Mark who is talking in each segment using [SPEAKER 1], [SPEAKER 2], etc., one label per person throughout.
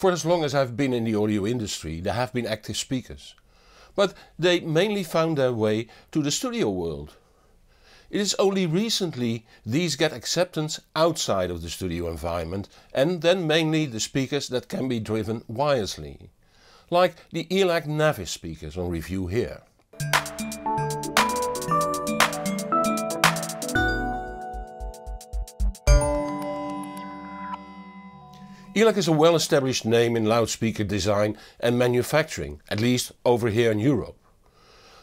[SPEAKER 1] For as long as I've been in the audio industry, there have been active speakers. But they mainly found their way to the studio world. It is only recently these get acceptance outside of the studio environment and then mainly the speakers that can be driven wirelessly. Like the ELAC Navis speakers on review here. Elac is a well-established name in loudspeaker design and manufacturing, at least over here in Europe.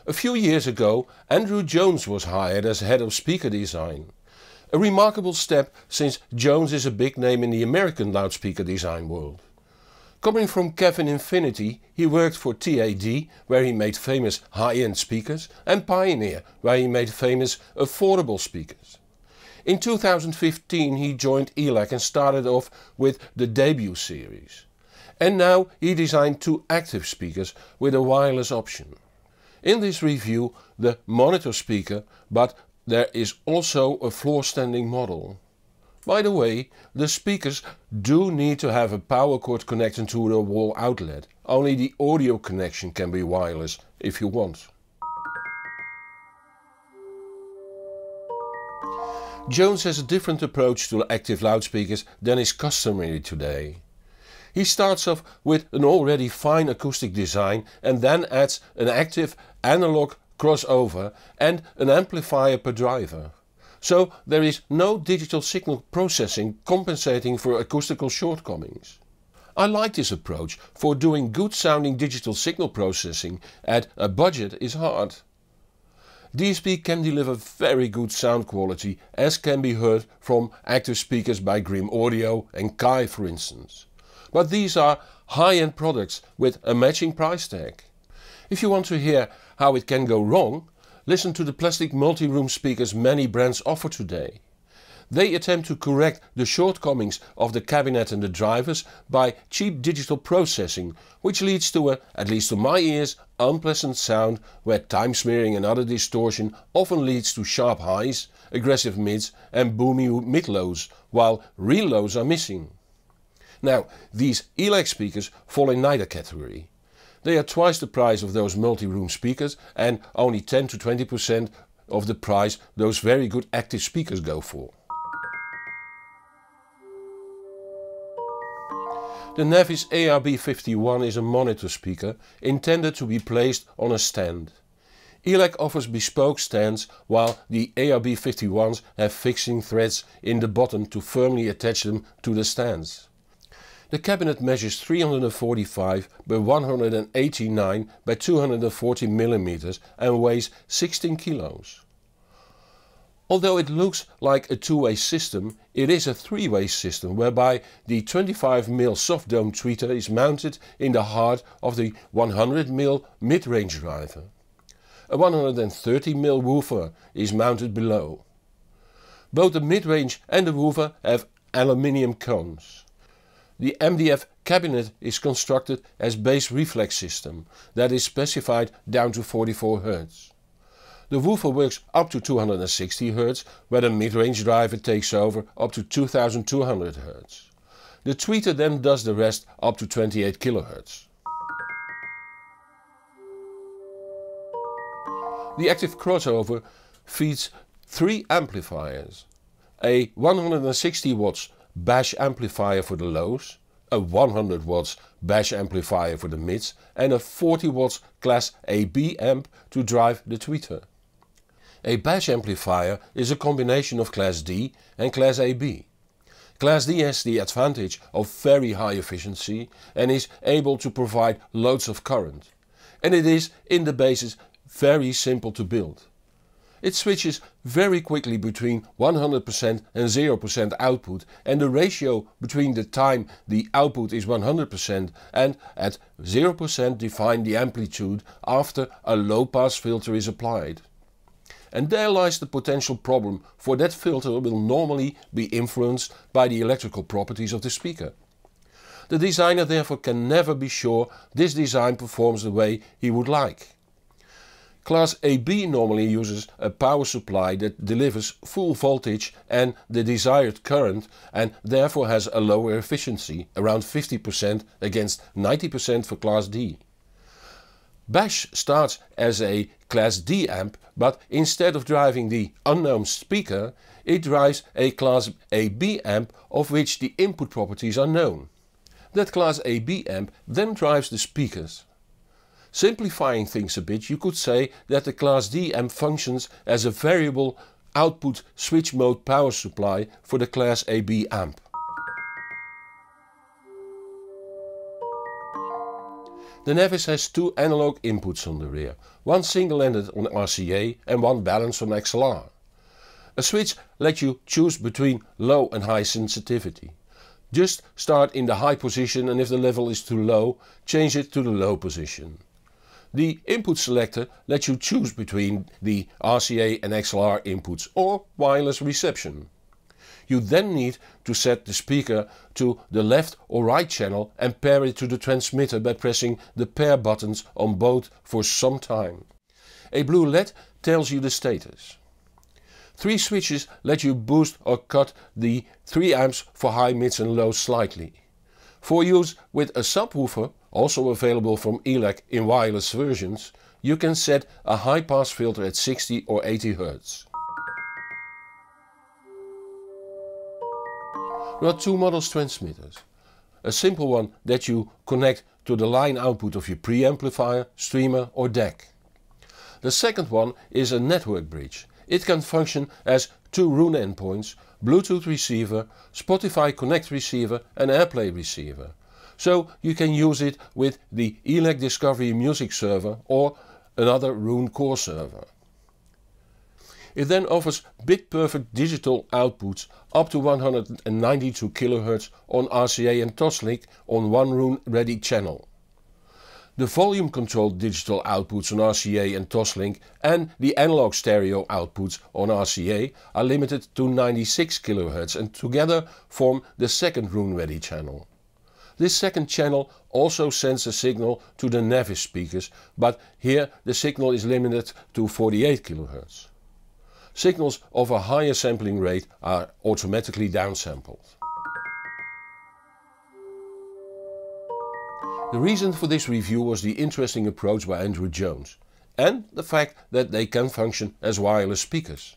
[SPEAKER 1] A few years ago Andrew Jones was hired as head of speaker design. A remarkable step since Jones is a big name in the American loudspeaker design world. Coming from Kevin Infinity, he worked for TAD, where he made famous high-end speakers, and Pioneer, where he made famous affordable speakers. In 2015 he joined ELAC and started off with the debut series. And now he designed two active speakers with a wireless option. In this review the monitor speaker but there is also a floor standing model. By the way, the speakers do need to have a power cord connected to the wall outlet. Only the audio connection can be wireless if you want. Jones has a different approach to active loudspeakers than is customary today. He starts off with an already fine acoustic design and then adds an active analog crossover and an amplifier per driver. So there is no digital signal processing compensating for acoustical shortcomings. I like this approach for doing good sounding digital signal processing at a budget is hard. DSP can deliver very good sound quality as can be heard from active speakers by Grim Audio and Kai for instance. But these are high-end products with a matching price tag. If you want to hear how it can go wrong, listen to the plastic multi-room speakers many brands offer today. They attempt to correct the shortcomings of the cabinet and the drivers by cheap digital processing, which leads to a, at least to my ears, unpleasant sound where time smearing and other distortion often leads to sharp highs, aggressive mids and boomy mid lows, while real lows are missing. Now, these ELAC speakers fall in neither category. They are twice the price of those multi-room speakers and only 10 to 20% of the price those very good active speakers go for. The Nevis ARB51 is a monitor speaker intended to be placed on a stand. ELAC offers bespoke stands while the ARB51s have fixing threads in the bottom to firmly attach them to the stands. The cabinet measures 345 by 189 by 240 mm and weighs 16 kilos. Although it looks like a two-way system, it is a three-way system whereby the 25mm soft dome tweeter is mounted in the heart of the 100mm mid-range driver. A 130mm woofer is mounted below. Both the mid-range and the woofer have aluminium cones. The MDF cabinet is constructed as base reflex system that is specified down to 44 Hz. The woofer works up to 260 Hz, where the mid-range driver takes over up to 2200 Hz. The tweeter then does the rest up to 28 kHz. The active crossover feeds three amplifiers. A 160 watts bash amplifier for the lows, a 100 watts bash amplifier for the mids and a 40 watts class AB amp to drive the tweeter. A batch amplifier is a combination of Class D and Class AB. Class D has the advantage of very high efficiency and is able to provide loads of current. And it is, in the basis, very simple to build. It switches very quickly between 100% and 0% output and the ratio between the time the output is 100% and at 0% define the amplitude after a low pass filter is applied. And there lies the potential problem, for that filter will normally be influenced by the electrical properties of the speaker. The designer therefore can never be sure this design performs the way he would like. Class AB normally uses a power supply that delivers full voltage and the desired current and therefore has a lower efficiency, around 50% against 90% for class D. Bash starts as a class D amp, but instead of driving the unknown speaker, it drives a class AB amp of which the input properties are known. That class AB amp then drives the speakers. Simplifying things a bit, you could say that the class D amp functions as a variable output switch mode power supply for the class AB amp. The Nevis has two analog inputs on the rear, one single-ended on RCA and one balanced on XLR. A switch lets you choose between low and high sensitivity. Just start in the high position and if the level is too low, change it to the low position. The input selector lets you choose between the RCA and XLR inputs or wireless reception you then need to set the speaker to the left or right channel and pair it to the transmitter by pressing the pair buttons on both for some time. A blue LED tells you the status. Three switches let you boost or cut the 3 amps for high, mids and lows slightly. For use with a subwoofer, also available from ELAC in wireless versions, you can set a high pass filter at 60 or 80 Hz. There are two models transmitters. A simple one that you connect to the line output of your preamplifier, streamer or DAC. The second one is a network bridge. It can function as two Rune endpoints, Bluetooth receiver, Spotify Connect receiver and AirPlay receiver. So you can use it with the ELAC Discovery music server or another Rune core server. It then offers bit perfect digital outputs up to 192 kHz on RCA and Toslink on one room ready channel. The volume controlled digital outputs on RCA and Toslink and the analog stereo outputs on RCA are limited to 96 kHz and together form the second room ready channel. This second channel also sends a signal to the Navis speakers, but here the signal is limited to 48 kHz signals of a higher sampling rate are automatically downsampled. The reason for this review was the interesting approach by Andrew Jones and the fact that they can function as wireless speakers.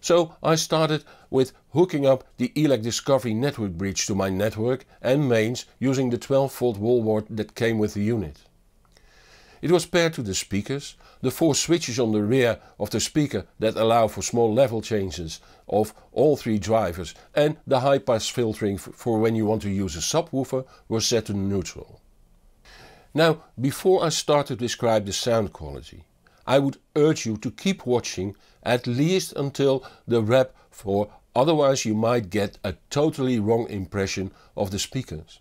[SPEAKER 1] So I started with hooking up the ELAC Discovery network bridge to my network and mains using the 12 volt wall wart that came with the unit. It was paired to the speakers. The four switches on the rear of the speaker that allow for small level changes of all three drivers and the high pass filtering for when you want to use a subwoofer were set to neutral. Now, before I start to describe the sound quality, I would urge you to keep watching at least until the rep for otherwise you might get a totally wrong impression of the speakers.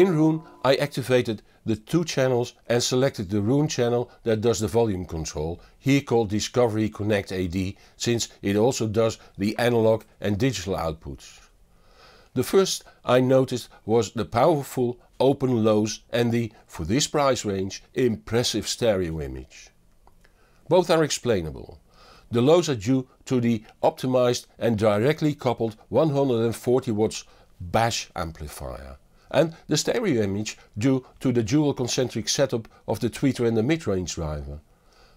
[SPEAKER 1] In Roon I activated the two channels and selected the Roon channel that does the volume control, here called Discovery Connect AD since it also does the analog and digital outputs. The first I noticed was the powerful open lows and the, for this price range, impressive stereo image. Both are explainable. The lows are due to the optimized and directly coupled 140 watts bash amplifier and the stereo image due to the dual concentric setup of the tweeter and the mid-range driver.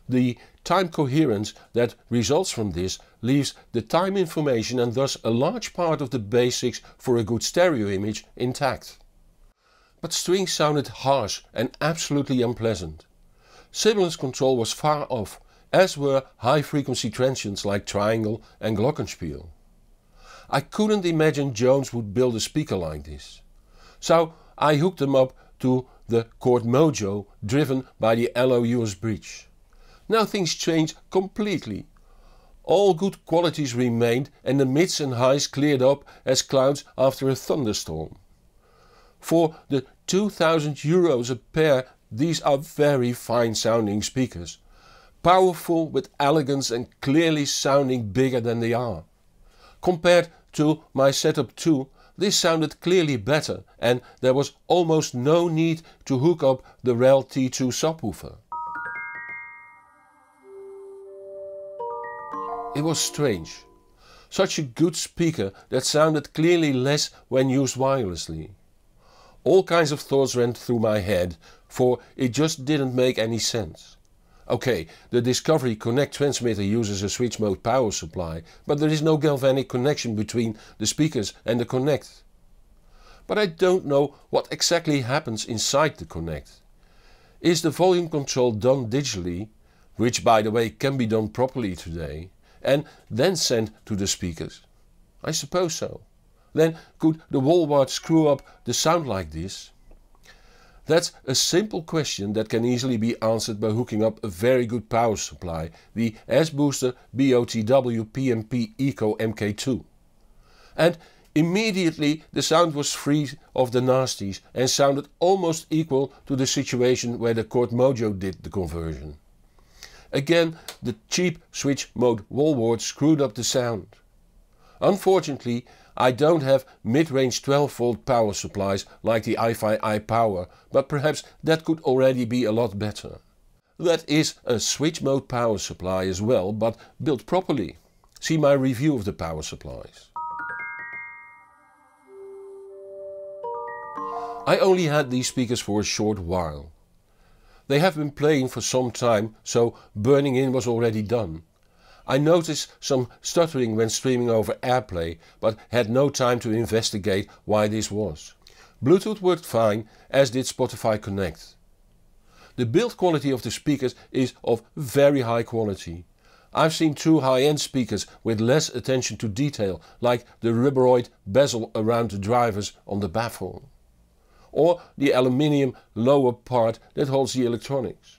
[SPEAKER 1] The time coherence that results from this leaves the time information and thus a large part of the basics for a good stereo image intact. But strings sounded harsh and absolutely unpleasant. Sibilance control was far off, as were high frequency transients like triangle and glockenspiel. I couldn't imagine Jones would build a speaker like this. So I hooked them up to the Cord Mojo driven by the LOUS bridge. Now things changed completely. All good qualities remained and the mids and highs cleared up as clouds after a thunderstorm. For the 2000 euros a pair these are very fine sounding speakers. Powerful with elegance and clearly sounding bigger than they are. Compared to my setup 2 this sounded clearly better and there was almost no need to hook up the REL T2 subwoofer. It was strange. Such a good speaker that sounded clearly less when used wirelessly. All kinds of thoughts ran through my head, for it just didn't make any sense. Okay, the Discovery Connect transmitter uses a switch mode power supply, but there is no galvanic connection between the speakers and the Connect. But I don't know what exactly happens inside the Connect. Is the volume control done digitally, which by the way can be done properly today, and then sent to the speakers? I suppose so. Then could the wall wart screw up the sound like this? That's a simple question that can easily be answered by hooking up a very good power supply, the S-Booster BOTW PMP Eco MK2. And immediately the sound was free of the nasties and sounded almost equal to the situation where the Cord Mojo did the conversion. Again, the cheap switch mode wallward screwed up the sound. Unfortunately, I don't have mid-range 12 volt power supplies like the iFi iPower, but perhaps that could already be a lot better. That is a switch mode power supply as well, but built properly. See my review of the power supplies. I only had these speakers for a short while. They have been playing for some time, so burning in was already done. I noticed some stuttering when streaming over AirPlay, but had no time to investigate why this was. Bluetooth worked fine, as did Spotify Connect. The build quality of the speakers is of very high quality. I've seen 2 high-end speakers with less attention to detail, like the rubberoid bezel around the drivers on the baffle. Or the aluminium lower part that holds the electronics.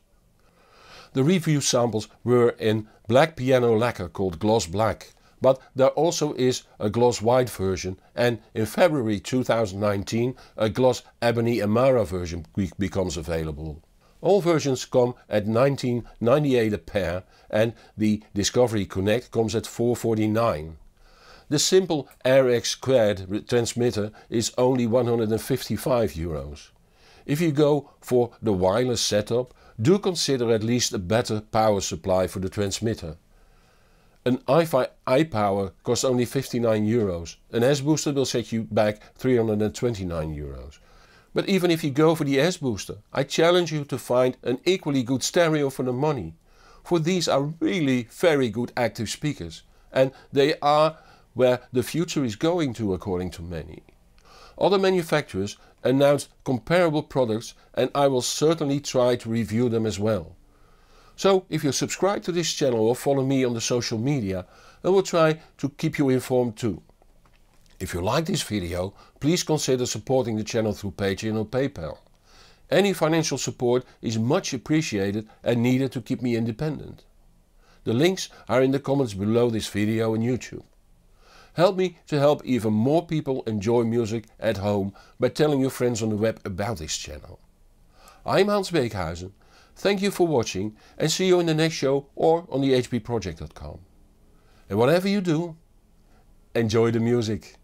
[SPEAKER 1] The review samples were in black piano lacquer called Gloss Black, but there also is a gloss white version and in February 2019 a gloss ebony amara version becomes available. All versions come at 19.98 a pair and the Discovery Connect comes at 449. The simple RX squared transmitter is only 155 euros. If you go for the wireless setup do consider at least a better power supply for the transmitter. An iFi iPower costs only 59 euros. An S-Booster will set you back 329 euros. But even if you go for the S-Booster, I challenge you to find an equally good stereo for the money. For these are really very good active speakers. And they are where the future is going to according to many. Other manufacturers announced comparable products and I will certainly try to review them as well. So if you subscribe to this channel or follow me on the social media, I will try to keep you informed too. If you like this video, please consider supporting the channel through Patreon or PayPal. Any financial support is much appreciated and needed to keep me independent. The links are in the comments below this video on YouTube. Help me to help even more people enjoy music at home by telling your friends on the web about this channel. I'm Hans Beekhuizen. Thank you for watching and see you in the next show or on thehbproject.com. And whatever you do, enjoy the music.